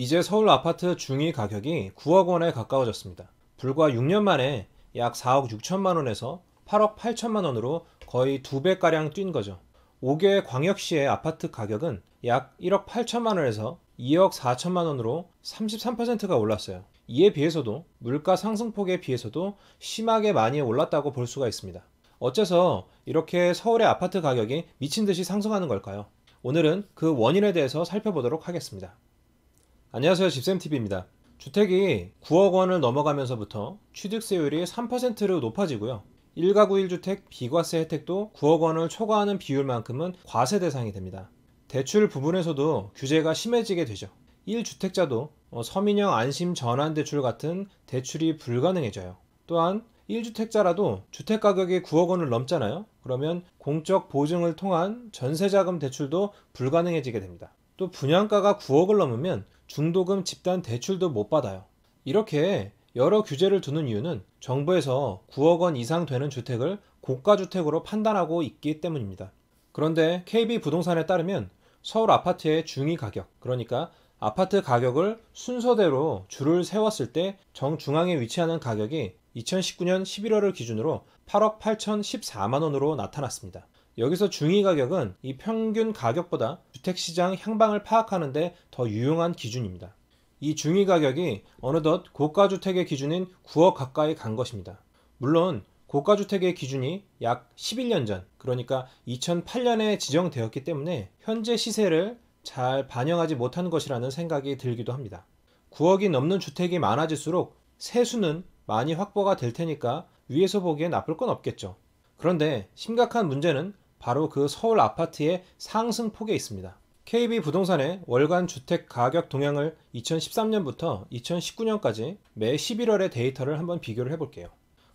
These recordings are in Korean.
이제 서울 아파트 중위 가격이 9억 원에 가까워졌습니다. 불과 6년 만에 약 4억 6천만 원에서 8억 8천만 원으로 거의 두 배가량 뛴 거죠. 5개 광역시의 아파트 가격은 약 1억 8천만 원에서 2억 4천만 원으로 33%가 올랐어요. 이에 비해서도 물가 상승폭에 비해서도 심하게 많이 올랐다고 볼 수가 있습니다. 어째서 이렇게 서울의 아파트 가격이 미친 듯이 상승하는 걸까요? 오늘은 그 원인에 대해서 살펴보도록 하겠습니다. 안녕하세요 집쌤TV입니다. 주택이 9억 원을 넘어가면서부터 취득세율이 3%로 높아지고요. 1가구 1주택 비과세 혜택도 9억 원을 초과하는 비율만큼은 과세 대상이 됩니다. 대출 부분에서도 규제가 심해지게 되죠. 1주택자도 어, 서민형 안심 전환 대출 같은 대출이 불가능해져요. 또한 1주택자라도 주택 가격이 9억 원을 넘잖아요. 그러면 공적 보증을 통한 전세자금 대출도 불가능해지게 됩니다. 또 분양가가 9억을 넘으면 중도금 집단 대출도 못 받아요. 이렇게 여러 규제를 두는 이유는 정부에서 9억 원 이상 되는 주택을 고가주택으로 판단하고 있기 때문입니다. 그런데 KB 부동산에 따르면 서울 아파트의 중위 가격, 그러니까 아파트 가격을 순서대로 줄을 세웠을 때 정중앙에 위치하는 가격이 2019년 11월을 기준으로 8억 8,014만 원으로 나타났습니다. 여기서 중위 가격은 이 평균 가격보다 주택시장 향방을 파악하는데 더 유용한 기준입니다. 이 중위 가격이 어느덧 고가주택의 기준인 9억 가까이 간 것입니다. 물론 고가주택의 기준이 약 11년 전, 그러니까 2008년에 지정되었기 때문에 현재 시세를 잘 반영하지 못한 것이라는 생각이 들기도 합니다. 9억이 넘는 주택이 많아질수록 세수는 많이 확보가 될 테니까 위에서 보기엔 나쁠 건 없겠죠. 그런데 심각한 문제는 바로 그 서울 아파트의 상승폭에 있습니다. KB 부동산의 월간 주택 가격 동향을 2013년부터 2019년까지 매 11월의 데이터를 한번 비교를 해볼게요.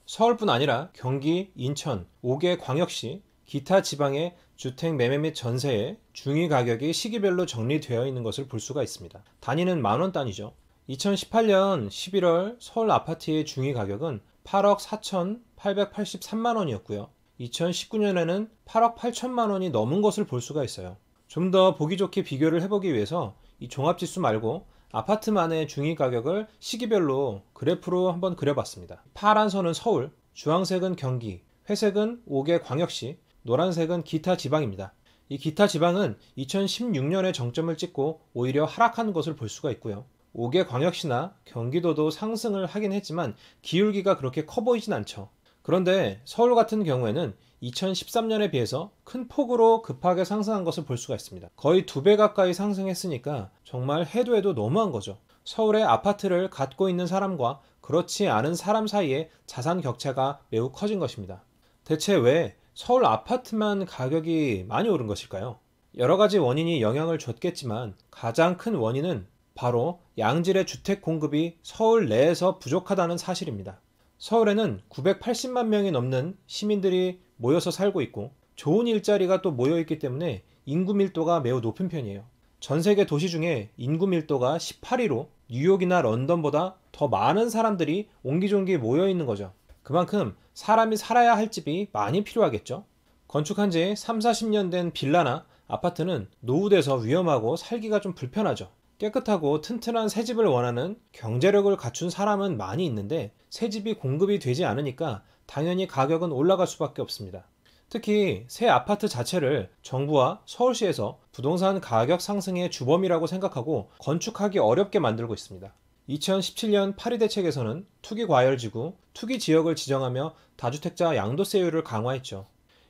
서울뿐 아니라 경기, 인천, 5개 광역시, 기타 지방의 주택 매매 및 전세의 중위 가격이 시기별로 정리되어 있는 것을 볼 수가 있습니다. 단위는 만원 단위죠. 2018년 11월 서울 아파트의 중위 가격은 8억 4,883만 원이었고요. 2019년에는 8억 8천만 원이 넘은 것을 볼 수가 있어요. 좀 더 보기 좋게 비교를 해보기 위해서 이 종합지수 말고 아파트만의 중위 가격을 시기별로 그래프로 한번 그려봤습니다. 파란 선은 서울, 주황색은 경기, 회색은 5개 광역시, 노란색은 기타 지방입니다. 이 기타 지방은 2016년에 정점을 찍고 오히려 하락한 것을 볼 수가 있고요. 5개 광역시나 경기도도 상승을 하긴 했지만 기울기가 그렇게 커 보이진 않죠. 그런데 서울 같은 경우에는 2013년에 비해서 큰 폭으로 급하게 상승한 것을 볼 수가 있습니다. 거의 두 배 가까이 상승했으니까 정말 해도 해도 너무한 거죠. 서울에 아파트를 갖고 있는 사람과 그렇지 않은 사람 사이에 자산 격차가 매우 커진 것입니다. 대체 왜 서울 아파트만 가격이 많이 오른 것일까요? 여러 가지 원인이 영향을 줬겠지만 가장 큰 원인은 바로 양질의 주택 공급이 서울 내에서 부족하다는 사실입니다. 서울에는 980만 명이 넘는 시민들이 모여서 살고 있고 좋은 일자리가 또 모여 있기 때문에 인구 밀도가 매우 높은 편이에요. 전 세계 도시 중에 인구 밀도가 18위로 뉴욕이나 런던보다 더 많은 사람들이 옹기종기 모여 있는 거죠. 그만큼 사람이 살아야 할 집이 많이 필요하겠죠. 건축한 지 3, 40년 된 빌라나 아파트는 노후돼서 위험하고 살기가 좀 불편하죠. 깨끗하고 튼튼한 새 집을 원하는 경제력을 갖춘 사람은 많이 있는데 새 집이 공급이 되지 않으니까 당연히 가격은 올라갈 수밖에 없습니다. 특히 새 아파트 자체를 정부와 서울시에서 부동산 가격 상승의 주범이라고 생각하고 건축하기 어렵게 만들고 있습니다. 2017년 파리 대책에서는 투기 과열 지구, 투기 지역을 지정하며 다주택자 양도세율을 강화했죠.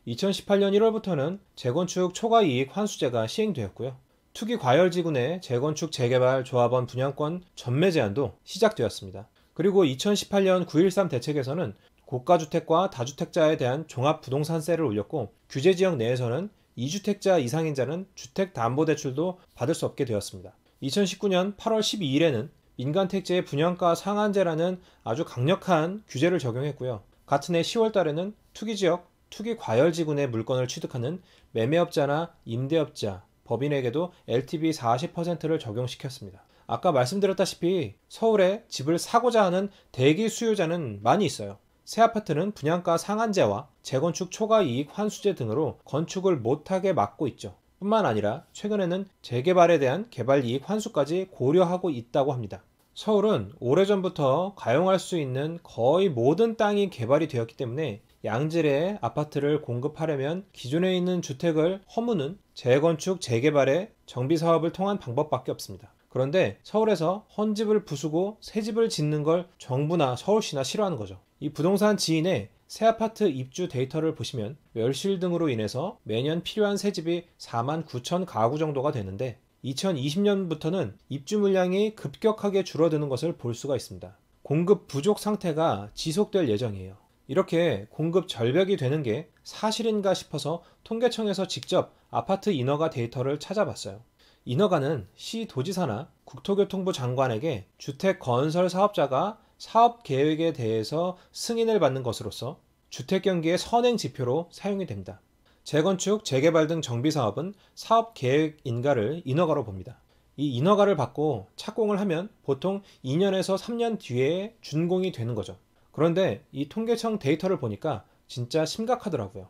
2018년 1월부터는 재건축 초과 이익 환수제가 시행되었고요. 투기 과열 지구 내 재건축 재개발 조합원 분양권 전매 제한도 시작되었습니다. 그리고 2018년 9.13 대책에서는 고가주택과 다주택자에 대한 종합부동산세를 올렸고 규제지역 내에서는 2주택자 이상인 자는 주택담보대출도 받을 수 없게 되었습니다. 2019년 8월 12일에는 민간택지의 분양가 상한제라는 아주 강력한 규제를 적용했고요. 같은 해 10월 달에는 투기지역, 투기과열지구내 물건을 취득하는 매매업자나 임대업자, 법인에게도 LTV 40%를 적용시켰습니다. 아까 말씀드렸다시피 서울에 집을 사고자 하는 대기 수요자는 많이 있어요. 새 아파트는 분양가 상한제와 재건축 초과 이익 환수제 등으로 건축을 못하게 막고 있죠. 뿐만 아니라 최근에는 재개발에 대한 개발 이익 환수까지 고려하고 있다고 합니다. 서울은 오래전부터 가용할 수 있는 거의 모든 땅이 개발이 되었기 때문에 양질의 아파트를 공급하려면 기존에 있는 주택을 허무는 재건축, 재개발의 정비 사업을 통한 방법밖에 없습니다. 그런데 서울에서 헌집을 부수고 새집을 짓는 걸 정부나 서울시나 싫어하는 거죠. 이 부동산 지인의 새 아파트 입주 데이터를 보시면 멸실 등으로 인해서 매년 필요한 새집이 4만 9천 가구 정도가 되는데 2020년부터는 입주 물량이 급격하게 줄어드는 것을 볼 수가 있습니다. 공급 부족 상태가 지속될 예정이에요. 이렇게 공급 절벽이 되는 게 사실인가 싶어서 통계청에서 직접 아파트 인허가 데이터를 찾아봤어요. 인허가는 시 도지사나 국토교통부 장관에게 주택 건설 사업자가 사업 계획에 대해서 승인을 받는 것으로서 주택 경기의 선행 지표로 사용이 됩니다. 재건축, 재개발 등 정비 사업은 사업 계획 인가를 인허가로 봅니다. 이 인허가를 받고 착공을 하면 보통 2년에서 3년 뒤에 준공이 되는 거죠. 그런데 이 통계청 데이터를 보니까 진짜 심각하더라고요.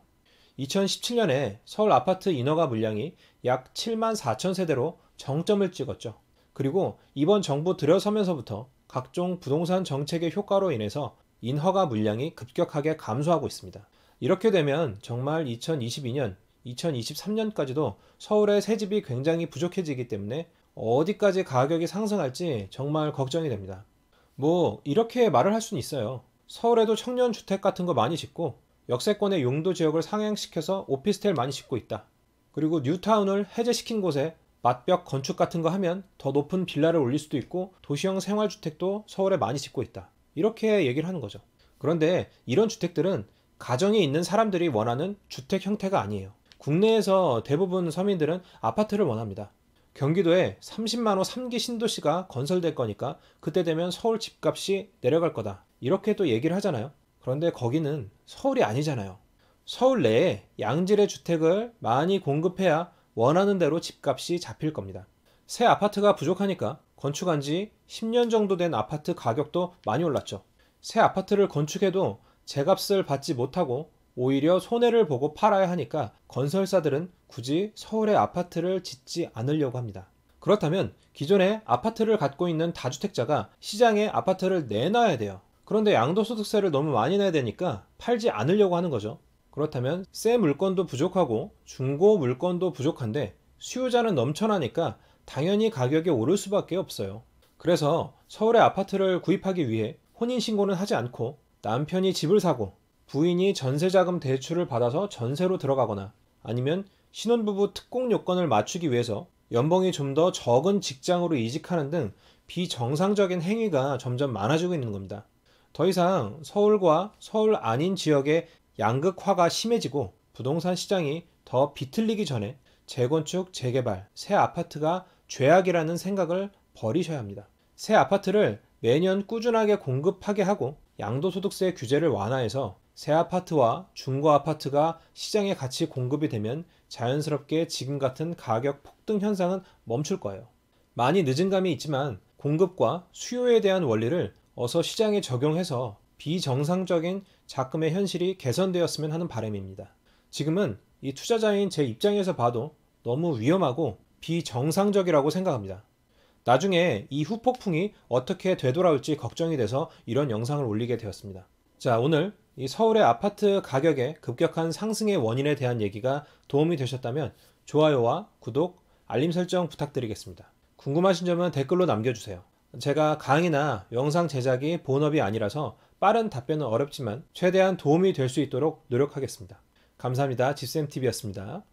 2017년에 서울 아파트 인허가 물량이 약 7만 4천 세대로 정점을 찍었죠. 그리고 이번 정부 들여서면서부터 각종 부동산 정책의 효과로 인해서 인허가 물량이 급격하게 감소하고 있습니다. 이렇게 되면 정말 2022년, 2023년까지도 서울의 새집이 굉장히 부족해지기 때문에 어디까지 가격이 상승할지 정말 걱정이 됩니다. 뭐, 이렇게 말을 할 수는 있어요. 서울에도 청년주택 같은 거 많이 짓고 역세권의 용도 지역을 상향시켜서 오피스텔 많이 짓고 있다. 그리고 뉴타운을 해제시킨 곳에 맞벽 건축 같은 거 하면 더 높은 빌라를 올릴 수도 있고 도시형 생활주택도 서울에 많이 짓고 있다. 이렇게 얘기를 하는 거죠. 그런데 이런 주택들은 가정이 있는 사람들이 원하는 주택 형태가 아니에요. 국내에서 대부분 서민들은 아파트를 원합니다. 경기도에 30만호 3기 신도시가 건설될 거니까 그때 되면 서울 집값이 내려갈 거다. 이렇게 또 얘기를 하잖아요. 그런데 거기는 서울이 아니잖아요. 서울 내에 양질의 주택을 많이 공급해야 원하는 대로 집값이 잡힐 겁니다. 새 아파트가 부족하니까 건축한 지 10년 정도 된 아파트 가격도 많이 올랐죠. 새 아파트를 건축해도 제값을 받지 못하고 오히려 손해를 보고 팔아야 하니까 건설사들은 굳이 서울에 아파트를 짓지 않으려고 합니다. 그렇다면 기존에 아파트를 갖고 있는 다주택자가 시장에 아파트를 내놔야 돼요. 그런데 양도소득세를 너무 많이 내야 되니까 팔지 않으려고 하는 거죠. 그렇다면 새 물건도 부족하고 중고 물건도 부족한데 수요자는 넘쳐나니까 당연히 가격이 오를 수밖에 없어요. 그래서 서울에 아파트를 구입하기 위해 혼인신고는 하지 않고 남편이 집을 사고 부인이 전세자금 대출을 받아서 전세로 들어가거나 아니면 신혼부부 특공 요건을 맞추기 위해서 연봉이 좀 더 적은 직장으로 이직하는 등 비정상적인 행위가 점점 많아지고 있는 겁니다. 더 이상 서울과 서울 아닌 지역의 양극화가 심해지고 부동산 시장이 더 비틀리기 전에 재건축, 재개발, 새 아파트가 죄악이라는 생각을 버리셔야 합니다. 새 아파트를 매년 꾸준하게 공급하게 하고 양도소득세 규제를 완화해서 새 아파트와 중고 아파트가 시장에 같이 공급이 되면 자연스럽게 지금 같은 가격 폭등 현상은 멈출 거예요. 많이 늦은 감이 있지만 공급과 수요에 대한 원리를 어서 시장에 적용해서 비정상적인 자금의 현실이 개선되었으면 하는 바람입니다. 지금은 이 투자자인 제 입장에서 봐도 너무 위험하고 비정상적이라고 생각합니다. 나중에 이 후폭풍이 어떻게 되돌아올지 걱정이 돼서 이런 영상을 올리게 되었습니다. 자, 오늘 이 서울의 아파트 가격의 급격한 상승의 원인에 대한 얘기가 도움이 되셨다면 좋아요와 구독, 알림 설정 부탁드리겠습니다. 궁금하신 점은 댓글로 남겨주세요. 제가 강의나 영상 제작이 본업이 아니라서 빠른 답변은 어렵지만 최대한 도움이 될 수 있도록 노력하겠습니다. 감사합니다. 집쌤TV였습니다.